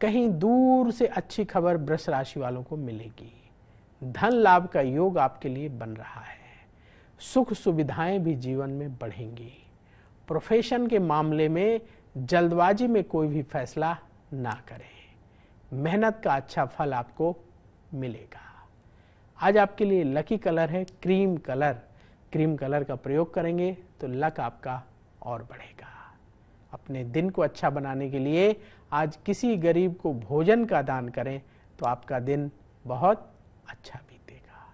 कहीं दूर से अच्छी खबर वृष राशि वालों को मिलेगी धन लाभ का योग आपके लिए बन रहा है सुख सुविधाएं भी जीवन में बढ़ेंगी प्रोफेशन के मामले में जल्दबाजी में कोई भी फैसला ना करें मेहनत का अच्छा फल आपको मिलेगा आज आपके लिए लकी कलर है क्रीम कलर क्रीम कलर का प्रयोग करेंगे तो लक आपका और बढ़ेगा अपने दिन को अच्छा बनाने के लिए आज किसी गरीब को भोजन का दान करें तो आपका दिन बहुत अच्छा